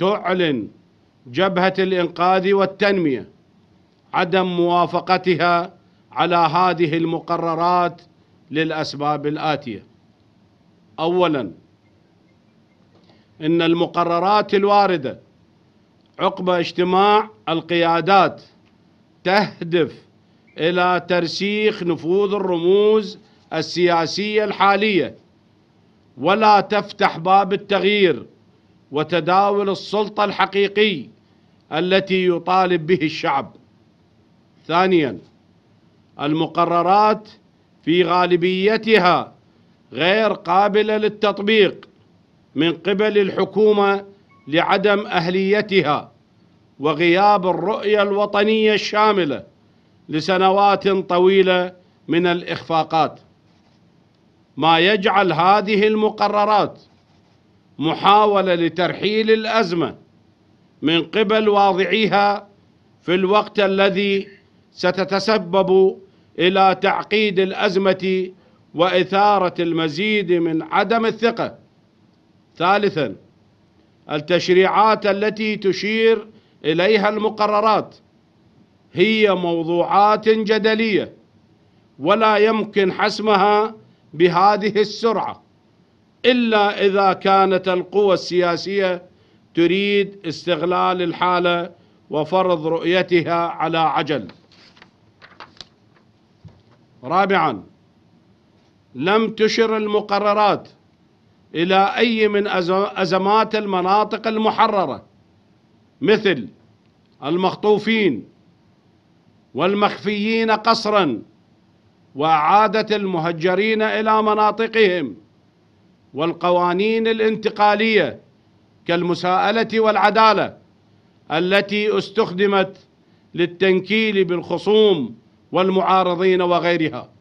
تعلن جبهة الإنقاذ والتنمية عدم موافقتها على هذه المقررات للأسباب الآتية أولا إن المقررات الواردة عقب اجتماع القيادات تهدف إلى ترسيخ نفوذ الرموز السياسية الحالية ولا تفتح باب التغيير وتداول السلطة الحقيقي التي يطالب به الشعب ثانيا المقررات في غالبيتها غير قابلة للتطبيق من قبل الحكومة لعدم أهليتها وغياب الرؤية الوطنية الشاملة لسنوات طويلة من الإخفاقات ما يجعل هذه المقررات محاولة لترحيل الأزمة من قبل واضعيها في الوقت الذي ستتسبب إلى تعقيد الأزمة وإثارة المزيد من عدم الثقة ثالثا التشريعات التي تشير إليها المقررات هي موضوعات جدلية ولا يمكن حسمها بهذه السرعة إلا إذا كانت القوى السياسية تريد استغلال الحالة وفرض رؤيتها على عجل رابعا لم تشر المقررات إلى أي من أزمات المناطق المحررة مثل المخطوفين والمخفيين قصرا وإعادة المهجرين إلى مناطقهم والقوانين الانتقالية كالمساءلة والعدالة التي استخدمت للتنكيل بالخصوم والمعارضين وغيرها